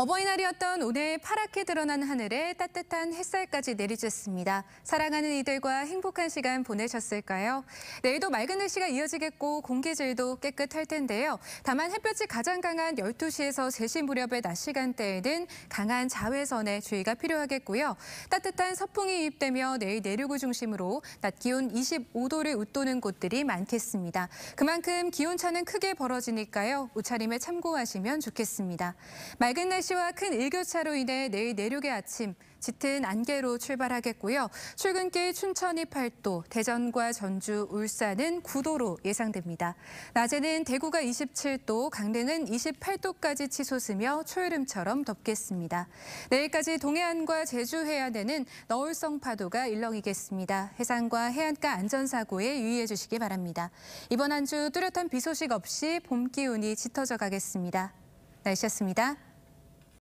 어버이날이었던 오늘 파랗게 드러난 하늘에 따뜻한 햇살까지 내리쬐습니다. 사랑하는 이들과 행복한 시간 보내셨을까요? 내일도 맑은 날씨가 이어지겠고 공기질도 깨끗할 텐데요. 다만 햇볕이 가장 강한 12시에서 3시 무렵의 낮 시간대에는 강한 자외선에 주의가 필요하겠고요. 따뜻한 서풍이 유입되며 내일 내륙을 중심으로 낮 기온 25도를 웃도는 곳들이 많겠습니다. 그만큼 기온차는 크게 벌어지니까요. 옷차림에 참고하시면 좋겠습니다. 맑은 날씨 날씨와 큰 일교차로 인해 내일 내륙의 아침 짙은 안개로 출발하겠고요. 출근길 춘천이 8도, 대전과 전주, 울산은 9도로 예상됩니다. 낮에는 대구가 27도, 강릉은 28도까지 치솟으며 초여름처럼 덥겠습니다. 내일까지 동해안과 제주 해안에는 너울성 파도가 일렁이겠습니다. 해상과 해안가 안전사고에 유의해 주시기 바랍니다. 이번 한 주 뚜렷한 비 소식 없이 봄 기운이 짙어져 가겠습니다. 날씨였습니다.